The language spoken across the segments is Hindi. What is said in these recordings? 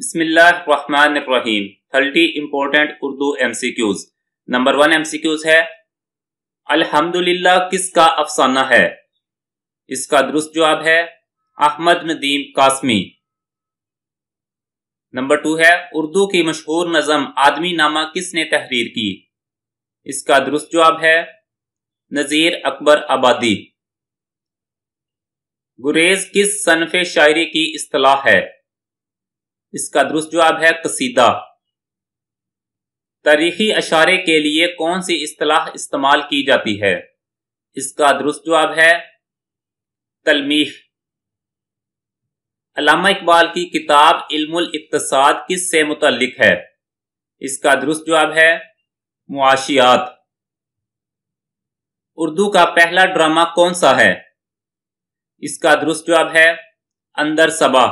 बिस्मिल्लाहिर्रहमानिर्रहीम thirty important Urdu quiz number one MCQs है अल्हम्दुलिल्लाह किसका अफसाना है इसका दुरुस्त जवाब है अहमद नदीम कासमी नंबर टू है उर्दू की मशहूर नज़म आदमी नामा किसने तहरीर की इसका दुरुस्त जवाब है नज़ीर अकबर आबादी गुरेज किस सनफ शायरी की इस्तलाह है इसका दुरुस्त जवाब है कसीदा तारीखी अशारे के लिए कौन सी असलाह इस्तेमाल की जाती है इसका दुरुस्त जवाब है तलमीह अलामा इकबाल की किताब इल्मुल इकतसाद किस से मुतलिक है इसका दुरुस्त जवाब है मुआशियात उर्दू का पहला ड्रामा कौन सा है इसका दुरुस्त जवाब है अंदर सबा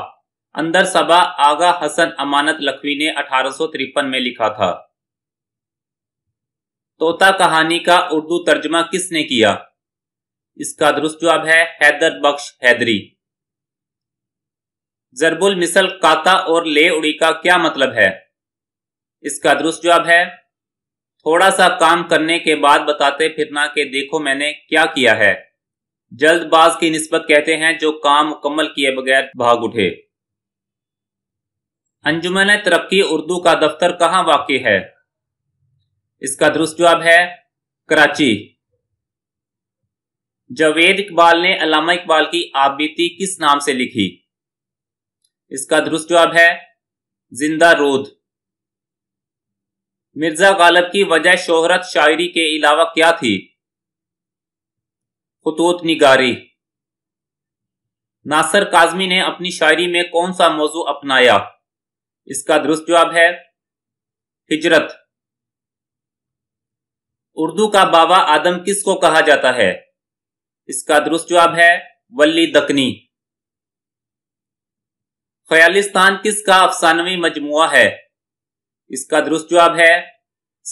अंदर सभा आगा हसन अमानत लखवी ने अठारह में लिखा था तोता कहानी का उर्दू तर्जमा किसने किया इसका दुरुस्त जवाब है हैदर बख्श हैदरी जरबुल मिसल काता और ले उड़ी का क्या मतलब है इसका दुरुस्त जवाब है थोड़ा सा काम करने के बाद बताते फिरना के देखो मैंने क्या किया है जल्दबाज की निस्बत कहते हैं जो काम मुकम्मल किए बगैर भाग उठे अंजुमन तरक्की उर्दू का दफ्तर कहाँ वाक़ है इसका दुरुस्त जवाब है कराची जावेद इकबाल ने अलामा इकबाल की आबीती किस नाम से लिखी इसका दुरुस्त जवाब है जिंदा रोध मिर्जा गालब की वजह शोहरत शायरी के अलावा क्या थी खतूत निगारी नासर काजमी ने अपनी शायरी में कौन सा मौजू अपनाया इसका दुरुस्त जवाब है हिजरत उर्दू का बाबा आदम किसको कहा जाता है इसका दुरुस्त जवाब है वल्ली दकनी खयालिस्तान किसका अफसानवी मजमुआ है इसका दुरुस्त जवाब है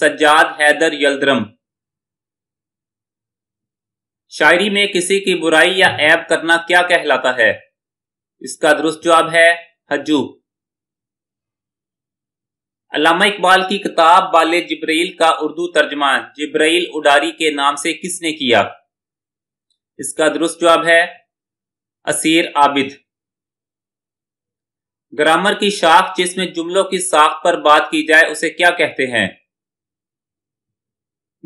सज्जाद हैदर यलद्रम शायरी में किसी की बुराई या ऐब करना क्या कहलाता है इसका दुरुस्त जवाब है हजू अलामा इकबाल की किताब वाले जिब्रैल का उर्दू तर्जमा जिब्रैल उडारी के नाम से किसने किया इसका दुरुस्त जवाब है असीर आबिद ग्रामर की शाख जिसमें जुमलों की साख पर बात की जाए उसे क्या कहते हैं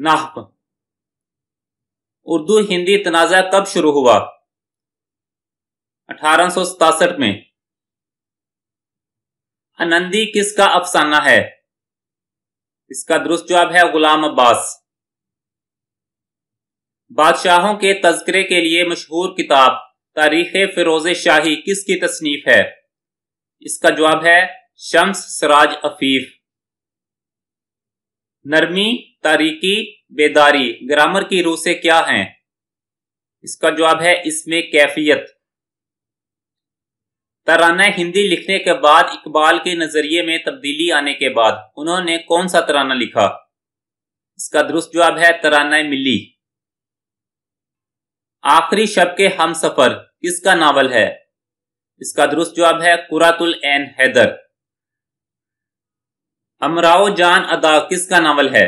नाहप उर्दू हिंदी तनाज़ा कब शुरू हुआ अठारह में आनंदी किसका अफसाना है इसका दुरुस्त जवाब है गुलाम अब्बास बादशाहों के तस्करे के लिए मशहूर किताब तारीख फिरोज शाही किसकी तसनीफ है इसका जवाब है शम्स सराज अफीफ नरमी तारीकी बेदारी ग्रामर की रूह से क्या है इसका जवाब है इसमें कैफियत तराना हिंदी लिखने के बाद इकबाल के नजरिए में तब्दीली आने के बाद उन्होंने कौन सा तराना लिखा इसका दुरुस्त जवाब है तराना मिली आखिरी शब के हम सफर किसका नावल है इसका दुरुस्त जवाब है कुरातुल एन हैदर अमराओ जान अदा किसका नावल है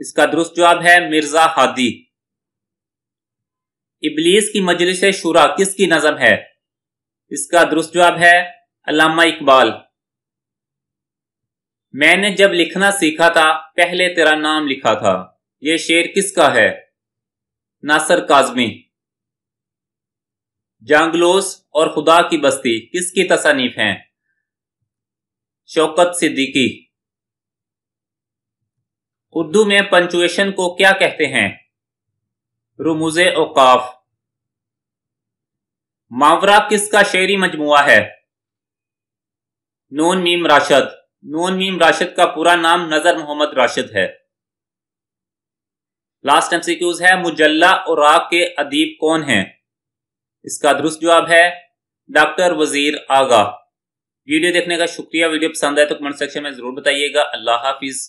इसका दुरुस्त जवाब है मिर्जा हादी इबलीस की मजलिस शुरा किसकी नज़म है इसका दुरुस्त जवाब है अलामा इकबाल मैंने जब लिखना सीखा था पहले तेरा नाम लिखा था यह शेर किसका है नासर काजमी जांगलोस और खुदा की बस्ती किसकी तसानीफ हैं शौकत सिद्दीकी उर्दू में पंचुएशन को क्या कहते हैं रुमुज़े औकाफ मावरा किसका शेरी मजमुआ है नून मीम राशद नून मीम राशद का पूरा नाम नजर मोहम्मद राशिद है लास्ट एमसीक्यूज है मुजल्ला और राग के अदीब कौन हैं इसका दुरुस्त जवाब है डॉक्टर वजीर आगा वीडियो देखने का शुक्रिया वीडियो पसंद आए तो कमेंट सेक्शन में जरूर बताइएगा अल्लाह हाफिज़